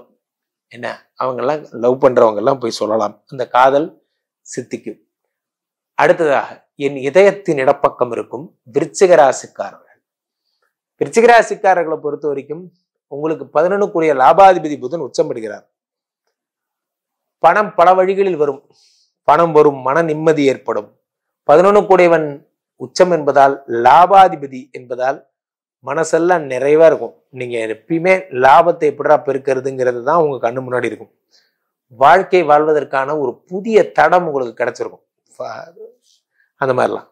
என்ன அவங்கெல்லாம் லவ் பண்றவங்க எல்லாம் போய் சொல்லலாம் அந்த காதல் சித்திக்கும் அடுத்ததாக என் இதயத்தின் இடப்பக்கம் இருக்கும் விருச்சிகராசிக்காரர்கள் விருச்சிகராசிக்காரர்களை பொறுத்த வரைக்கும் உங்களுக்கு பதினொன்னுக்குரிய லாபாதிபதி புதன் உச்சம் பெறுகிறார் பணம் பல வழிகளில் வரும் பணம் வரும் மன நிம்மதி ஏற்படும் பதினொன்று கூடையவன் உச்சம் என்பதால் லாபாதிபதி என்பதால் மனசெல்லாம் நிறைவா இருக்கும் நீங்க எப்பயுமே லாபத்தை எப்படா பெருக்கிறதுங்கிறது தான் உங்க கண்ணு முன்னாடி இருக்கும் வாழ்க்கை வாழ்வதற்கான ஒரு புதிய தடம் உங்களுக்கு கிடைச்சிருக்கும் அந்த மாதிரிலாம்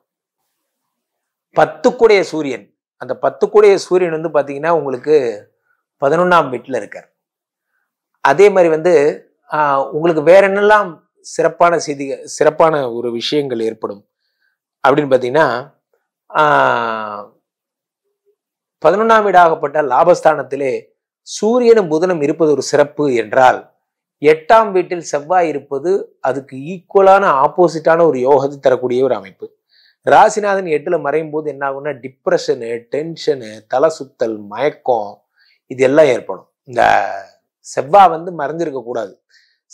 பத்து கூடைய சூரியன் அந்த பத்து கூடைய சூரியன் வந்து பார்த்தீங்கன்னா உங்களுக்கு பதினொன்றாம் வீட்டில் இருக்கார் அதே மாதிரி வந்து உங்களுக்கு வேற என்னெல்லாம் சிறப்பான செய்திகள் சிறப்பான ஒரு விஷயங்கள் ஏற்படும் அப்படின்னு பார்த்தீங்கன்னா பதினொன்றாம் வீடாகப்பட்ட லாபஸ்தானத்திலே சூரியனும் புதனும் இருப்பது ஒரு சிறப்பு என்றால் எட்டாம் வீட்டில் செவ்வாய் இருப்பது அதுக்கு ஈக்குவலான ஆப்போசிட்டான ஒரு யோகத்தை தரக்கூடிய ஒரு அமைப்பு ராசிநாதன் எட்டில் மறையும் போது என்ன ஆகும்னா டிப்ரெஷனு டென்ஷனு தலை சுத்தல் மயக்கம் இது எல்லாம் ஏற்படும் இந்த செவ்வாய் வந்து மறைஞ்சிருக்க கூடாது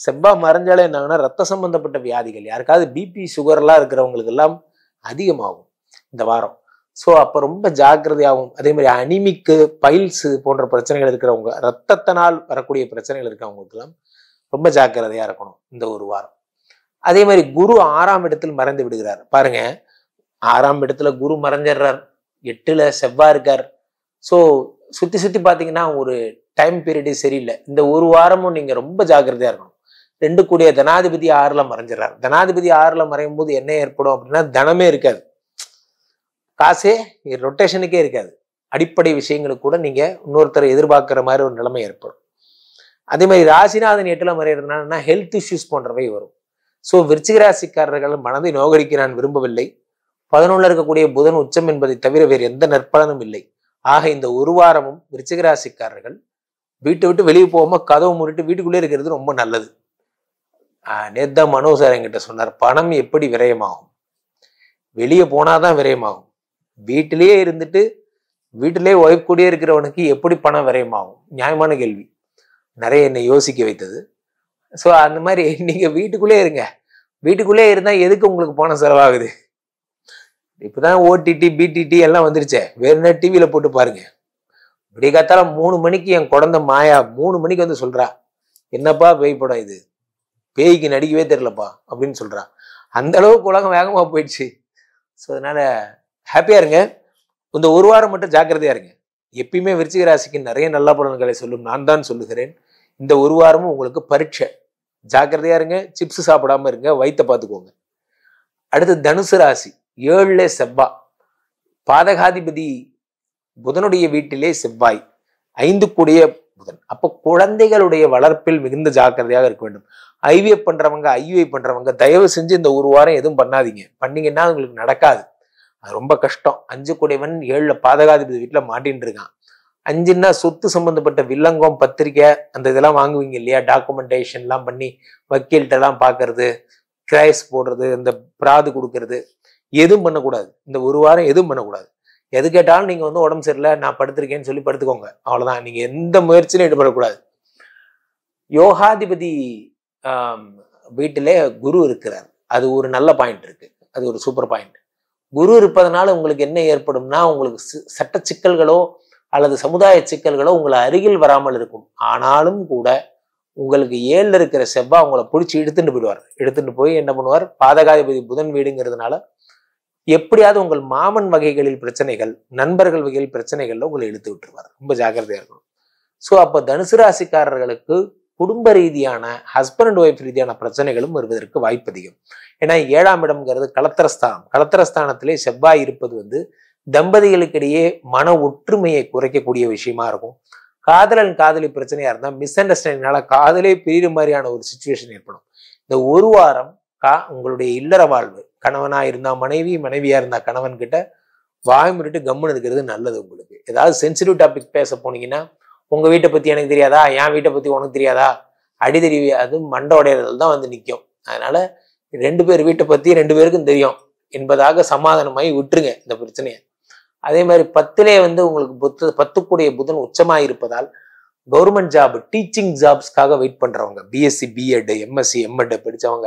செவ்வாய் மறைஞ்சாலே என்னாங்கன்னா ரத்த சம்பந்தப்பட்ட வியாதிகள் யாருக்காவது பிபி சுகர்லாம் இருக்கிறவங்களுக்கு எல்லாம் அதிகமாகும் இந்த வாரம் ஸோ அப்போ ரொம்ப ஜாக்கிரதையாகவும் அதே மாதிரி அனிமிக்கு பைல்ஸு போன்ற பிரச்சனைகள் இருக்கிறவங்க ரத்தத்தினால் வரக்கூடிய பிரச்சனைகள் இருக்கிறவங்களுக்கெல்லாம் ரொம்ப ஜாக்கிரதையாக இருக்கணும் இந்த ஒரு வாரம் அதே மாதிரி குரு ஆறாம் இடத்தில் மறைந்து விடுகிறார் பாருங்க ஆறாம் இடத்துல குரு மறைஞ்சிடுறார் எட்டில் செவ்வாய் இருக்கார் ஸோ சுற்றி சுற்றி பார்த்தீங்கன்னா ஒரு டைம் பீரியடே சரியில்லை இந்த ஒரு வாரமும் நீங்கள் ரொம்ப ஜாக்கிரதையாக இருக்கணும் ரெண்டு கூடிய தனாதிபதி ஆறுல மறைஞ்சிடறாரு தனாதிபதி ஆறுல மறையும் போது என்ன ஏற்படும் அப்படின்னா தனமே இருக்காது காசே ரொட்டேஷனுக்கே இருக்காது அடிப்படை விஷயங்களுக்கு கூட நீங்க இன்னொருத்தரை எதிர்பார்க்குற மாதிரி ஒரு நிலைமை ஏற்படும் அதே மாதிரி ராசிநாதன் எட்டுல மறையிறதுனால ஹெல்த் இஷ்யூஸ் போன்றவை வரும் ஸோ விருச்சிகராசிக்காரர்கள் மனதை நோகடிக்க நான் விரும்பவில்லை பதினொன்றில் இருக்கக்கூடிய புதன் உச்சம் என்பதை தவிர வேறு எந்த நற்பலனும் இல்லை ஆக இந்த ஒரு வாரமும் விருச்சிகராசிக்காரர்கள் வீட்டை விட்டு வெளியே போகாமல் கதவு முறிட்டு வீட்டுக்குள்ளே இருக்கிறது ரொம்ப நல்லது நேத்தா மனோ சார் என்கிட்ட சொன்னார் பணம் எப்படி விரயமாகும் வெளியே போனால் தான் விரயமாகும் வீட்டிலேயே இருந்துட்டு வீட்டிலே ஒய்ஃப் கூடயே இருக்கிறவனுக்கு எப்படி பணம் விரயமாகும் நியாயமான கேள்வி நிறைய என்னை யோசிக்க வைத்தது ஸோ அந்த மாதிரி நீங்கள் வீட்டுக்குள்ளே இருங்க வீட்டுக்குள்ளே இருந்தால் எதுக்கு உங்களுக்கு பணம் செலவாகுது இப்போ தான் ஓடிடி பிடிடி எல்லாம் வந்துருச்சே வேறுனா டிவியில் போட்டு பாருங்க இப்படி காத்தால மூணு மணிக்கு என் குழந்த மாயா மூணு மணிக்கு வந்து சொல்கிறா என்னப்பா பேய் படம் இது பேய்க்கு நடிக்கவே தெரிலப்பா அப்படின்னு சொல்கிறா அந்த அளவுக்கு உலகம் வேகமாக போயிடுச்சு ஸோ அதனால் ஹாப்பியாக இருங்க இந்த ஒரு வாரம் மட்டும் ஜாக்கிரதையாக இருங்க எப்பயுமே விருச்சிக ராசிக்கு நிறைய நல்ல பலன்களை சொல்லும் நான் தான் சொல்லுகிறேன் இந்த ஒரு வாரமும் உங்களுக்கு பரீட்சை ஜாக்கிரதையாக இருங்க சிப்ஸ் சாப்பிடாமல் இருங்க வயிற்ற பார்த்துக்கோங்க அடுத்து தனுசு ராசி ஏழுல செவ்வா பாதகாதிபதி புதனுடைய வீட்டிலே செவ்வாய் ஐந்து கூடிய புதன் அப்போ குழந்தைகளுடைய வளர்ப்பில் மிகுந்த ஜாக்கிரதையாக இருக்க வேண்டும் ஐவிஎஃப் பண்றவங்க ஐவிஐ பண்றவங்க தயவு செஞ்சு இந்த ஒரு வாரம் எதுவும் பண்ணாதீங்க பண்ணீங்கன்னா உங்களுக்கு நடக்காது அது ரொம்ப கஷ்டம் அஞ்சு குடைவன் ஏழுல பாதகாதிபதி வீட்டில் மாட்டின்னு இருக்கான் அஞ்சுன்னா சொத்து சம்பந்தப்பட்ட வில்லங்கம் பத்திரிக்கை அந்த இதெல்லாம் வாங்குவீங்க இல்லையா டாக்குமெண்டேஷன்லாம் பண்ணி வக்கீல்கிட்டலாம் பார்க்கறது கிரைஸ் போடுறது இந்த பிராது கொடுக்கறது எதுவும் பண்ணக்கூடாது இந்த ஒரு வாரம் எதுவும் பண்ணக்கூடாது எது கேட்டாலும் நீங்கள் வந்து உடம்பு சரியில்லை நான் படுத்திருக்கேன்னு சொல்லி படுத்துக்கோங்க அவ்வளோதான் நீங்கள் எந்த முயற்சியிலும் ஈடுபடக்கூடாது யோகாதிபதி வீட்டிலே குரு இருக்கிறார் அது ஒரு நல்ல பாயிண்ட் இருக்கு அது ஒரு சூப்பர் பாயிண்ட் குரு இருப்பதனால உங்களுக்கு என்ன ஏற்படும்னா உங்களுக்கு சட்ட சிக்கல்களோ அல்லது சமுதாய சிக்கல்களோ உங்களை அருகில் வராமல் இருக்கும் ஆனாலும் கூட உங்களுக்கு ஏழில் இருக்கிற செவ்வாய் உங்களை பிடிச்சி இழுத்துட்டு போயிடுவார் எடுத்துட்டு போய் என்ன பண்ணுவார் பாதகாதிபதி புதன் வீடுங்கிறதுனால எப்படியாவது உங்கள் மாமன் வகைகளில் பிரச்சனைகள் நண்பர்கள் வகையில் பிரச்சனைகள்ல உங்களை இழுத்து விட்டுருவார் ரொம்ப ஜாக்கிரதையா இருக்கணும் ஸோ அப்போ தனுசு ராசிக்காரர்களுக்கு குடும்ப ரீதியான ஹஸ்பண்ட் ஒய்ஃப் ரீதியான பிரச்சனைகளும் வருவதற்கு வாய்ப்பு அதிகம் ஏன்னா ஏழாம் இடம்ங்கிறது கலத்திரஸ்தானம் கலத்திரஸ்தானத்திலே செவ்வாய் இருப்பது வந்து தம்பதிகளுக்கிடையே மன ஒற்றுமையை குறைக்கக்கூடிய விஷயமா இருக்கும் காதலன் காதலி பிரச்சனையா இருந்தால் மிஸ் அண்டர்ஸ்டாண்டிங்னால காதலே பிரியுற மாதிரியான ஒரு சுச்சுவேஷன் ஏற்படும் இந்த ஒரு வாரம் கா உங்களுடைய இல்லற வாழ்வு கணவனாக இருந்தால் மனைவி மனைவியாக இருந்தால் கணவன்கிட்ட வாய் முறிட்டு கம்முன்னு இருக்கிறது நல்லது உங்களுக்கு ஏதாவது சென்சிட்டிவ் டாபிக் பேச போனீங்கன்னா உங்கள் வீட்டை பற்றி எனக்கு தெரியாதா என் வீட்டை பற்றி உனக்கு தெரியாதா அடிதறிவி அது மண்டை உடையறதுல தான் வந்து நிற்கும் அதனால் ரெண்டு பேர் வீட்டை பற்றி ரெண்டு பேருக்கும் தெரியும் என்பதாக சமாதானமாகி விட்டுருங்க இந்த பிரச்சனையை அதே மாதிரி பத்திலே வந்து உங்களுக்கு புத்து பத்துக்கூடிய புதன் உச்சமாக இருப்பதால் கவர்மெண்ட் ஜாப் டீச்சிங் ஜாப்ஸ்க்காக வெயிட் பண்ணுறவங்க பிஎஸ்சி பிஎட் எம்எஸ்சி எம்எட் படித்தவங்க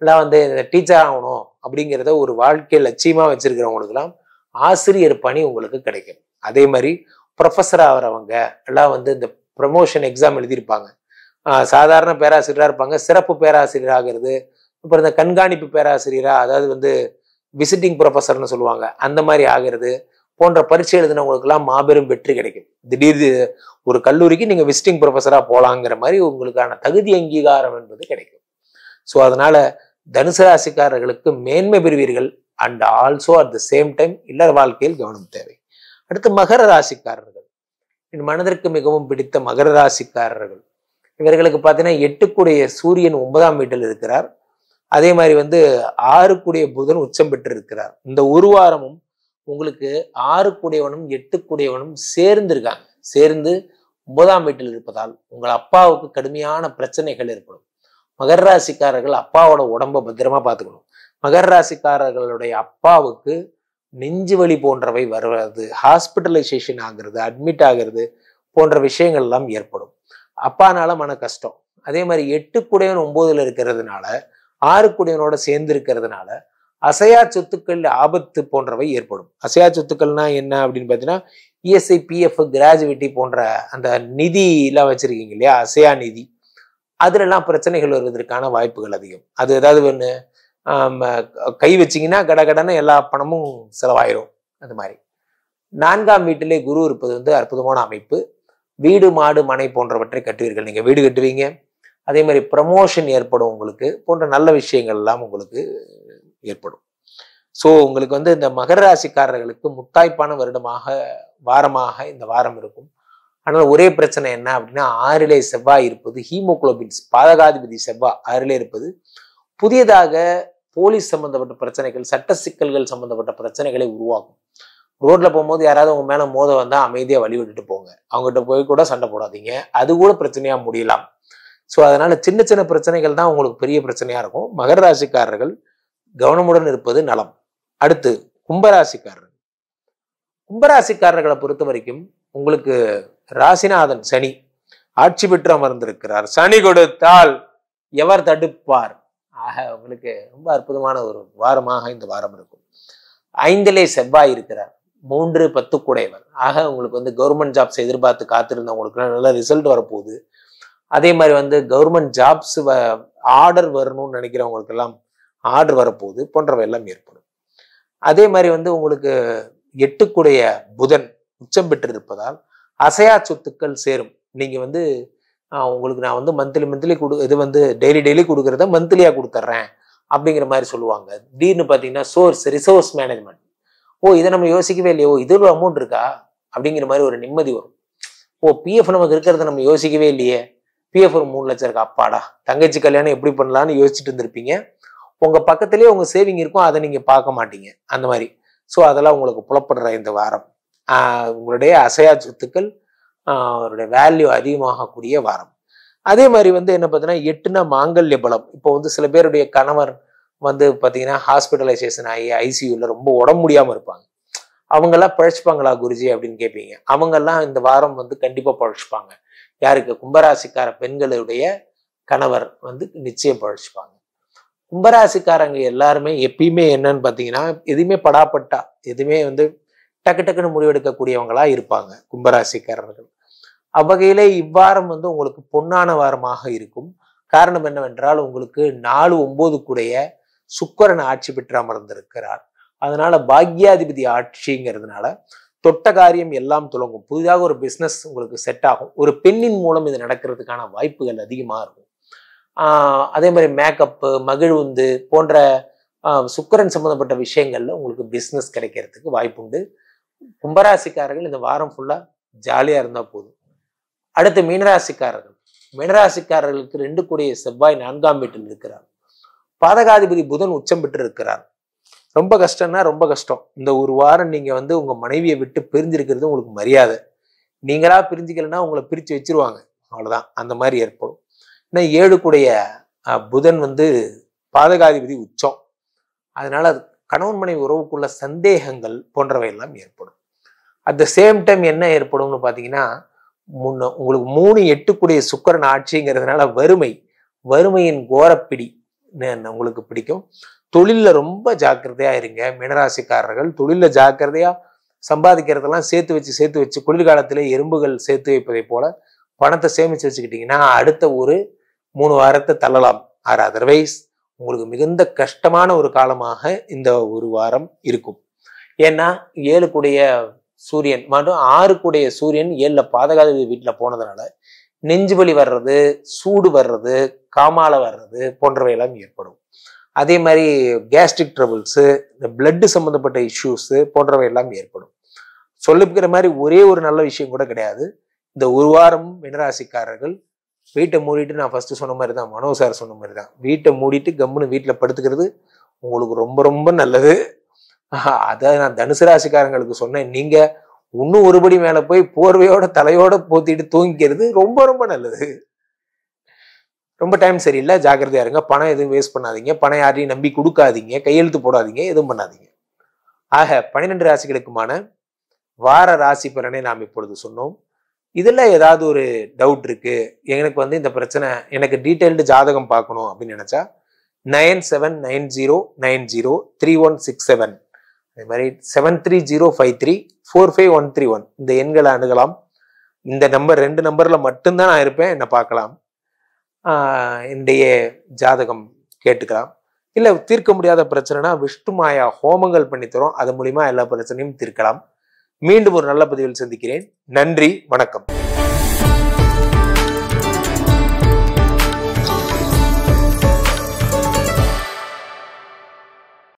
இல்லை வந்து டீச்சர் ஆகணும் அப்படிங்கிறத ஒரு வாழ்க்கை லட்சியமாக வச்சுருக்கிறவங்களுக்கெல்லாம் ஆசிரியர் பணி உங்களுக்கு கிடைக்கும் அதே மாதிரி ப்ரொஃபஸர் ஆகிறவங்க எல்லாம் வந்து இந்த ப்ரமோஷன் எக்ஸாம் எழுதியிருப்பாங்க சாதாரண பேராசிரியராக இருப்பாங்க சிறப்பு பேராசிரியர் ஆகிறது அப்புறம் இந்த கண்காணிப்பு பேராசிரியராக அதாவது வந்து விசிட்டிங் ப்ரொஃபஸர்னு சொல்லுவாங்க அந்த மாதிரி ஆகிறது போன்ற பரீட்சை எழுதினவங்களுக்குலாம் மாபெரும் வெற்றி கிடைக்கும் திடீர் ஒரு கல்லூரிக்கு நீங்கள் விசிட்டிங் ப்ரொஃபஸராக போகலாங்கிற மாதிரி உங்களுக்கான தகுதி அங்கீகாரம் என்பது கிடைக்கும் ஸோ அதனால தனுசு ராசிக்காரர்களுக்கு மேன்மை பெறுவீர்கள் and also at the same time இல்லற வாழ்க்கையில் கவனம் தேவை அடுத்து மகர ராசிக்காரர்கள் என் மனதிற்கு மிகவும் பிடித்த மகர ராசிக்காரர்கள் இவர்களுக்கு பார்த்தீங்கன்னா எட்டுக்குடைய சூரியன் ஒன்பதாம் வீட்டில் இருக்கிறார் அதே மாதிரி வந்து ஆறுக்குடைய புதன் உச்சம் பெற்று இருக்கிறார் இந்த ஒரு வாரமும் உங்களுக்கு ஆறுக்குடையவனும் எட்டுக்குடையவனும் சேர்ந்திருக்காங்க சேர்ந்து ஒன்பதாம் வீட்டில் இருப்பதால் உங்கள் அப்பாவுக்கு கடுமையான பிரச்சனைகள் ஏற்படும் மகர ராசிக்காரர்கள் அப்பாவோட உடம்ப பத்திரமா பார்த்துக்கணும் மகர ராசிக்காரர்களுடைய அப்பாவுக்கு நெஞ்சு வலி போன்றவை வருவது ஹாஸ்பிட்டலைசேஷன் ஆகிறது அட்மிட் ஆகிறது போன்ற விஷயங்கள் எல்லாம் ஏற்படும் அப்பானால மன கஷ்டம் அதே மாதிரி எட்டு குடையன் ஒன்பதுல இருக்கிறதுனால ஆறு குடையனோட சேர்ந்து இருக்கிறதுனால அசையா சொத்துக்கள் ஆபத்து போன்றவை ஏற்படும் அசையா சொத்துக்கள்னா என்ன அப்படின்னு பார்த்தீங்கன்னா இஎஸ்ஐ பிஎஃப் கிராஜுவிட்டி போன்ற அந்த எல்லாம் வச்சிருக்கீங்க இல்லையா அசையா நிதி அதுலலாம் பிரச்சனைகள் வருவதற்கான வாய்ப்புகள் அதிகம் அது ஏதாவது ஒன்று கை வச்சிங்கன்னா கடகடன்னு எல்லா பணமும் செலவாயிரும் அது மாதிரி நான்காம் வீட்டிலே குரு இருப்பது வந்து அற்புதமான அமைப்பு வீடு மாடு மனை போன்றவற்றை கட்டுவீர்கள் நீங்கள் வீடு கட்டுவீங்க அதே மாதிரி ப்ரமோஷன் ஏற்படும் உங்களுக்கு போன்ற நல்ல விஷயங்கள் எல்லாம் உங்களுக்கு ஏற்படும் ஸோ உங்களுக்கு வந்து இந்த மகர ராசிக்காரர்களுக்கு முத்தாய்ப்பான வருடமாக வாரமாக இந்த வாரம் இருக்கும் ஆனால் ஒரே பிரச்சனை என்ன அப்படின்னா ஆறிலே செவ்வாய் இருப்பது ஹீமோக்ளோபின்ஸ் பாதகாதிபதி செவ்வாய் ஆறிலே இருப்பது புதியதாக போலீஸ் சம்பந்தப்பட்ட பிரச்சனைகள் சட்ட சிக்கல்கள் சம்பந்தப்பட்ட பிரச்சனைகளை உருவாக்கும் ரோட்ல போகும்போது யாராவது உங்க மேல மோத வந்தா அமைதியா வழி விட்டுட்டு போங்க அவங்ககிட்ட போய் கூட சண்டை போடாதீங்க அது கூட பிரச்சனையா முடியலாம் ஸோ அதனால சின்ன சின்ன பிரச்சனைகள் தான் உங்களுக்கு பெரிய பிரச்சனையா இருக்கும் மகர ராசிக்காரர்கள் கவனமுடன் இருப்பது நலம் அடுத்து கும்பராசிக்காரர்கள் கும்பராசிக்காரர்களை பொறுத்த வரைக்கும் உங்களுக்கு ராசிநாதன் சனி ஆட்சி பெற்று அமர்ந்திருக்கிறார் சனி கொடுத்தால் எவர் தடுப்பார் ஆக உங்களுக்கு ரொம்ப அற்புதமான ஒரு வாரமாக இந்த வாரம் இருக்கும் ஐந்திலே செவ்வாய் இருக்கிறார் மூன்று பத்து கூடையவர் ஆக உங்களுக்கு வந்து கவர்மெண்ட் ஜாப்ஸ் எதிர்பார்த்து காத்திருந்தவங்களுக்கு நல்ல ரிசல்ட் வரப்போகுது அதே மாதிரி வந்து கவர்மெண்ட் ஜாப்ஸ் வ ஆர்டர் வரணும்னு நினைக்கிறவங்களுக்கெல்லாம் ஆர்டர் வரப்போகுது போன்றவை எல்லாம் ஏற்படும் அதே மாதிரி வந்து உங்களுக்கு எட்டுக்குடைய புதன் உச்சம் பெற்றிருப்பதால் அசையா சொத்துக்கள் சேரும் நீங்கள் வந்து உங்களுக்கு நான் வந்து மந்த்லி மந்த்லி கொடு இது வந்து டெய்லி டெய்லி கொடுக்குறத மந்த்லியாக கொடுத்துட்றேன் அப்படிங்கிற மாதிரி சொல்லுவாங்க திடீர்னு பார்த்தீங்கன்னா சோர்ஸ் ரிசோர்ஸ் மேனேஜ்மெண்ட் ஓ இதை நம்ம யோசிக்கவே இல்லையோ இது அமௌண்ட் இருக்கா அப்படிங்கிற மாதிரி ஒரு நிம்மதி வரும் ஓ பிஎஃப் நமக்கு இருக்கிறத நம்ம யோசிக்கவே இல்லையே பிஎஃப் ஒரு மூணு லட்சம் இருக்கா அப்பாடா தங்கச்சி கல்யாணம் எப்படி பண்ணலான்னு யோசிச்சுட்டு இருந்திருப்பீங்க உங்கள் பக்கத்துலேயே உங்கள் சேவிங் இருக்கும் அதை நீங்கள் பார்க்க மாட்டீங்க அந்த மாதிரி ஸோ அதெல்லாம் உங்களுக்கு புலப்படுற இந்த வாரம் உங்களுடைய அசையா சொத்துக்கள் அவருடைய வேல்யூ அதிகமாகக்கூடிய வாரம் அதே மாதிரி வந்து என்ன பார்த்தீங்கன்னா எட்டுனா மாங்கல்ய பலம் இப்போ வந்து சில பேருடைய கணவர் வந்து பார்த்தீங்கன்னா ஹாஸ்பிட்டலைசேஷன் ஆகி ஐசியூவில் ரொம்ப உடம்பு முடியாமல் இருப்பாங்க அவங்கெல்லாம் பழச்சிப்பாங்களா குருஜி அப்படின்னு கேட்பீங்க அவங்கெல்லாம் இந்த வாரம் வந்து கண்டிப்பாக பழச்சிப்பாங்க யாருக்கு கும்பராசிக்கார பெண்களுடைய கணவர் வந்து நிச்சயம் பழச்சிப்பாங்க கும்பராசிக்காரங்க எல்லாருமே எப்பயுமே என்னன்னு பார்த்தீங்கன்னா எதுவுமே படாப்பட்டா எதுவுமே வந்து டக்கு டக்குன்னு முடிவெடுக்கக்கூடியவங்களா இருப்பாங்க கும்பராசிக்காரர்கள் அவ்வகையிலே இவ்வாரம் வந்து உங்களுக்கு பொன்னான வாரமாக இருக்கும் காரணம் என்னவென்றால் உங்களுக்கு நாலு ஒன்பது கூடைய சுக்கரன் ஆட்சி பெற்று அமர்ந்திருக்கிறார் அதனால பாக்யாதிபதி ஆட்சிங்கிறதுனால தொட்ட காரியம் எல்லாம் துவங்கும் புதிதாக ஒரு பிஸ்னஸ் உங்களுக்கு செட் ஆகும் ஒரு பெண்ணின் மூலம் இது நடக்கிறதுக்கான வாய்ப்புகள் அதிகமாக இருக்கும் அதே மாதிரி மேக்கப்பு மகிழ்வுந்து போன்ற சுக்கரன் சம்மந்தப்பட்ட விஷயங்கள்ல உங்களுக்கு பிஸ்னஸ் கிடைக்கிறதுக்கு வாய்ப்புண்டு கும்பராசிக்காரர்கள் இந்த வாரம் ஃபுல்லாக ஜாலியாக இருந்தால் போதும் அடுத்து மீனராசிக்காரர்கள் மீனராசிக்காரர்களுக்கு ரெண்டு கூடிய செவ்வாய் நான்காம் வீட்டில் இருக்கிறார் பாதகாதிபதி புதன் உச்சம் பெற்று இருக்கிறார் ரொம்ப கஷ்டம்னா ரொம்ப கஷ்டம் இந்த ஒரு வாரம் நீங்கள் வந்து உங்கள் மனைவியை விட்டு பிரிஞ்சிருக்கிறது உங்களுக்கு மரியாதை நீங்களா பிரிஞ்சுக்கலன்னா உங்களை பிரித்து வச்சிருவாங்க அவ்வளோதான் அந்த மாதிரி ஏற்படும் ஏன்னா ஏழு கூடைய புதன் வந்து பாதகாதிபதி உச்சம் அதனால கணவன் மனைவி உறவுக்குள்ள சந்தேகங்கள் போன்றவை எல்லாம் ஏற்படும் அட் த சேம் டைம் என்ன ஏற்படும்னு பார்த்தீங்கன்னா முன்ன உங்களுக்கு மூணு எட்டுக்குடிய சுக்கரன் ஆட்சிங்கிறதுனால வறுமை வறுமையின் கோரப்பிடி உங்களுக்கு பிடிக்கும் தொழிலில் ரொம்ப ஜாக்கிரதையாக இருங்க மினராசிக்காரர்கள் தொழிலில் ஜாக்கிரதையாக சம்பாதிக்கிறதெல்லாம் சேர்த்து வச்சு சேர்த்து வச்சு குளிர்காலத்தில் எறும்புகள் சேர்த்து வைப்பதை போல பணத்தை சேமித்து வச்சுக்கிட்டிங்கன்னா அடுத்த ஒரு மூணு வாரத்தை தள்ளலாம் ஆர் அதர்வைஸ் உங்களுக்கு மிகுந்த கஷ்டமான ஒரு காலமாக இந்த ஒரு வாரம் இருக்கும் ஏன்னா ஏழுக்குடைய சூரியன் மற்றும் ஆறுக்குடைய சூரியன் ஏழில் பாதகாத வீட்டில் போனதுனால நெஞ்சு வலி வர்றது சூடு வர்றது காமால வர்றது போன்றவையெல்லாம் ஏற்படும் அதே மாதிரி கேஸ்ட்ரிக் ட்ரபிள்ஸு இந்த பிளட்டு சம்மந்தப்பட்ட இஷ்யூஸு போன்றவையெல்லாம் ஏற்படும் சொல்லிக்கிற மாதிரி ஒரே ஒரு நல்ல விஷயம் கூட கிடையாது இந்த ஒரு வாரம் மினராசிக்காரர்கள் வீட்டை மூடிட்டு நான் ஃபஸ்ட்டு சொன்ன மாதிரி தான் மனோ சார் சொன்ன மாதிரி தான் வீட்டை மூடிட்டு கம்முன்னு வீட்டில் படுத்துக்கிறது உங்களுக்கு ரொம்ப ரொம்ப நல்லது அதை நான் தனுசு ராசிக்காரங்களுக்கு சொன்னேன் நீங்கள் இன்னும் ஒருபடி மேலே போய் போர்வையோட தலையோட போத்திட்டு தூங்கிக்கிறது ரொம்ப ரொம்ப நல்லது ரொம்ப டைம் சரியில்லை ஜாக்கிரதையாக இருங்க பணம் எதுவும் வேஸ்ட் பண்ணாதீங்க பணம் யாரையும் நம்பி கொடுக்காதீங்க கையெழுத்து போடாதீங்க எதுவும் பண்ணாதீங்க ஆக பன்னிரெண்டு ராசிகளுக்குமான வார ராசி பலனை நாம் இப்பொழுது சொன்னோம் இதில் ஏதாவது ஒரு டவுட் இருக்குது எனக்கு வந்து இந்த பிரச்சனை எனக்கு டீட்டெயில்டு ஜாதகம் பார்க்கணும் அப்படின்னு நினச்சா nine seven nine zero nine zero three one six seven அதே மாதிரி seven three zero five three four five one three one இந்த எண்களை அணுகலாம் இந்த நம்பர் ரெண்டு நம்பரில் மட்டும்தான் நான் இருப்பேன் என்னை பார்க்கலாம் என்னுடைய ஜாதகம் கேட்டுக்கலாம் இல்லை தீர்க்க முடியாத பிரச்சனைனா விஷ்ணுமாயா ஹோமங்கள் பண்ணித்தரும் அது மூலிமா எல்லா பிரச்சனையும் தீர்க்கலாம் மீண்டும் ஒரு நல்ல பதிவில் சந்திக்கிறேன் நன்றி வணக்கம்